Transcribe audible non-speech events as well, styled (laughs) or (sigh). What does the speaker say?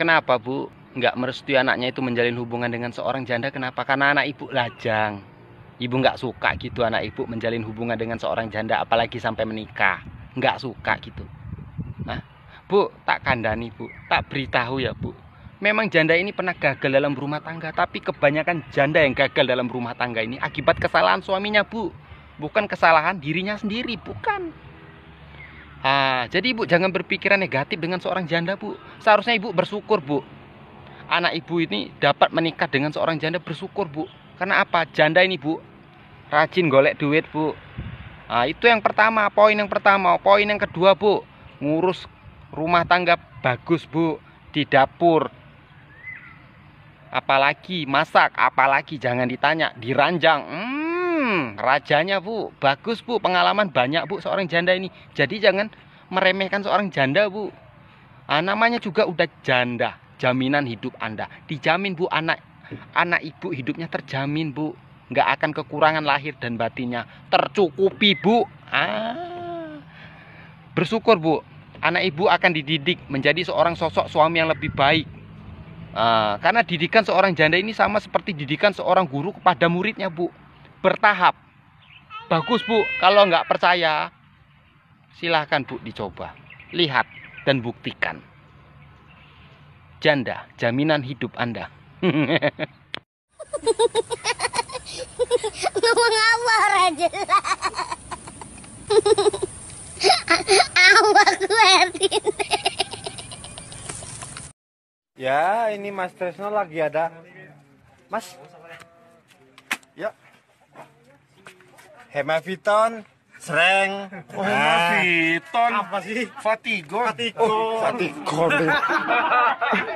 Kenapa Bu nggak merestui anaknya itu menjalin hubungan dengan seorang janda? Kenapa? Karena anak ibu lajang. Ibu nggak suka gitu anak ibu menjalin hubungan dengan seorang janda, apalagi sampai menikah. Nggak suka gitu. Nah, Bu, tak kandani Bu, tak beritahu ya Bu. Memang janda ini pernah gagal dalam rumah tangga, tapi kebanyakan janda yang gagal dalam rumah tangga ini akibat kesalahan suaminya, Bu. Bukan kesalahan dirinya sendiri, bukan. Ah, jadi ibu jangan berpikiran negatif dengan seorang janda bu. Seharusnya ibu bersyukur bu. Anak ibu ini dapat menikah dengan seorang janda bersyukur bu. Karena apa? Janda ini bu rajin golek duit bu. Ah, itu yang pertama, poin yang pertama, poin yang kedua bu, ngurus rumah tangga bagus bu di dapur. Apalagi masak, apalagi jangan ditanya diranjang. Hmm, Hmm, rajanya bu, bagus bu, pengalaman banyak bu seorang janda ini. Jadi jangan meremehkan seorang janda bu. Ah, namanya juga udah janda, jaminan hidup anda dijamin bu anak anak ibu hidupnya terjamin bu, nggak akan kekurangan lahir dan batinnya, tercukupi bu. Ah, bersyukur bu, anak ibu akan dididik menjadi seorang sosok suami yang lebih baik. Uh, karena didikan seorang janda ini sama seperti didikan seorang guru kepada muridnya bu bertahap. Bagus Bu, kalau nggak percaya silahkan Bu dicoba. Lihat dan buktikan. Janda, jaminan hidup Anda. (laughs) aja (laughs) Ya, ini Mas Tresno lagi ada. Mas. Ya hemaviton, Sreng. Oh, hemaviton. Apa sih? Fatigo, Fatigo, Oh, (laughs)